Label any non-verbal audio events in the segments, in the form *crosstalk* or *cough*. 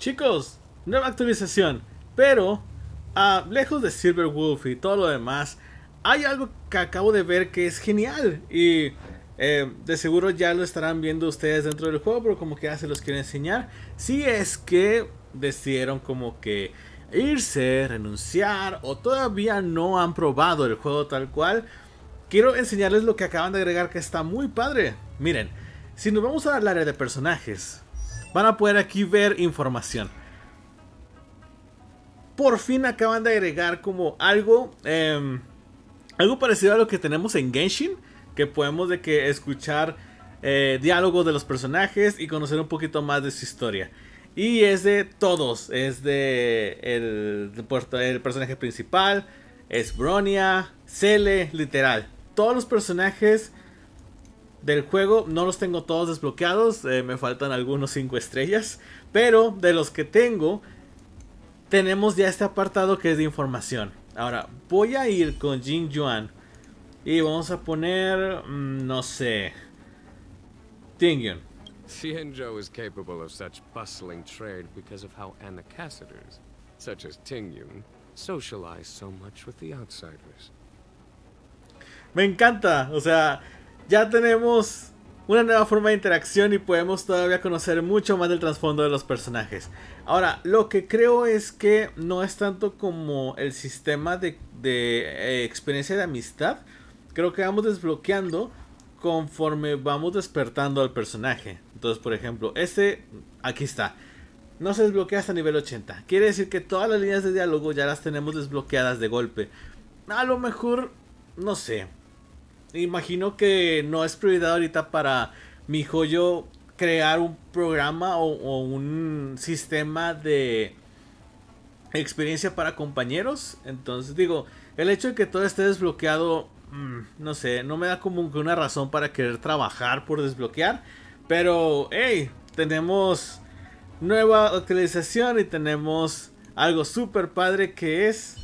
chicos, nueva actualización. Pero, a ah, lejos de Silver Wolf y todo lo demás, hay algo que acabo de ver que es genial. Y eh, de seguro ya lo estarán viendo ustedes dentro del juego, pero como que ya se los quiero enseñar. Si es que decidieron como que irse, renunciar o todavía no han probado el juego tal cual, quiero enseñarles lo que acaban de agregar que está muy padre. Miren, si nos vamos al área de personajes, van a poder aquí ver información. Por fin acaban de agregar como algo, em, algo parecido a lo que tenemos en Genshin, que podemos de que escuchar eh, diálogos de los personajes y conocer un poquito más de su historia. Y es de todos, es de el, el personaje principal, es Bronia, Cele, literal. Todos los personajes del juego. No los tengo todos desbloqueados, eh, me faltan algunos 5 estrellas. Pero de los que tengo, tenemos ya este apartado que es de información. Ahora, voy a ir con Jin Yuan. Y vamos a poner, mm, no sé, Tingyun. Yun is capable of such bustling trade because of how such as Tingyun, socialize so much with the outsiders. Me encanta, o sea, ya tenemos una nueva forma de interacción y podemos todavía conocer mucho más del trasfondo de los personajes. Ahora, lo que creo es que no es tanto como el sistema de, eh, experiencia de amistad. Creo que vamos desbloqueando conforme vamos despertando al personaje. Entonces, por ejemplo, este, aquí está. No se desbloquea hasta nivel 80. Quiere decir que todas las líneas de diálogo ya las tenemos desbloqueadas de golpe. A lo mejor, no sé imagino que no es prioridad ahorita para mi joyo crear un programa o, un sistema de experiencia para compañeros. Entonces digo, el hecho de que todo esté desbloqueado, mm, no sé, no me da como que una razón para querer trabajar por desbloquear. Pero, hey, tenemos nueva actualización y tenemos algo súper padre que es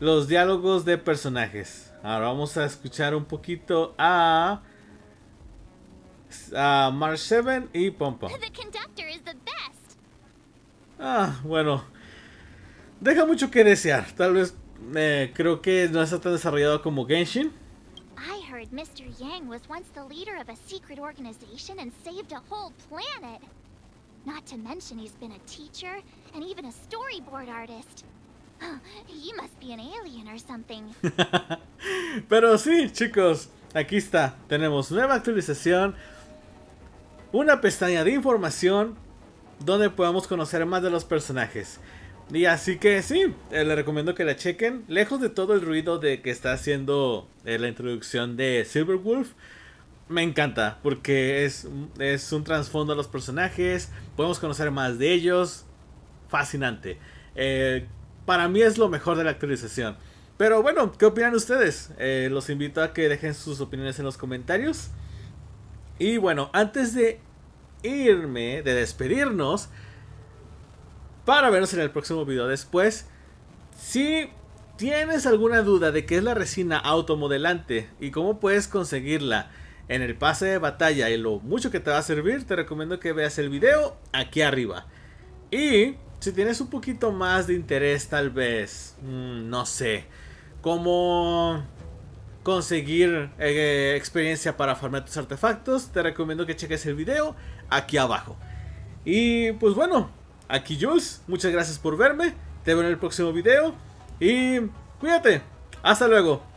los diálogos de personajes. Ahora vamos a escuchar un poquito a. a March 7 y Pom Ah, bueno. Deja mucho que desear. Tal vez eh, creo que no está tan desarrollado como Genshin. I heard Mr. Yang was once the leader of a secret organization and saved a whole planet. Not to mention he's been a teacher and even a storyboard artist. *gasps* *laughs* Pero sí, chicos, aquí está. Tenemos nueva actualización, una pestaña de información donde podemos conocer más de los personajes. Y así que sí, eh, le les recomiendo que la chequen. Lejos de todo el ruido de que está haciendo eh, la introducción de Silverwolf. Me encanta porque es, es un trasfondo a los personajes. Podemos conocer más de ellos. Fascinante. Eh, para mí es lo mejor de la actualización. Pero bueno, ¿qué opinan ustedes? Eh, los invito a que dejen sus opiniones en los comentarios. Y bueno, antes de irme, de despedirnos, para vernos en el próximo video después, si tienes alguna duda de qué es la resina automodelante y cómo puedes conseguirla en el pase de batalla y lo mucho que te va a servir, te recomiendo que veas el video aquí arriba. Y si tienes un poquito más de interés tal vez, mm, no sé, cómo conseguir eh, experiencia para farmear tus artefactos, te recomiendo que cheques el video aquí abajo. Y pues bueno, aquí Jules, muchas gracias por verme, te veo en el próximo video y cuídate, hasta luego.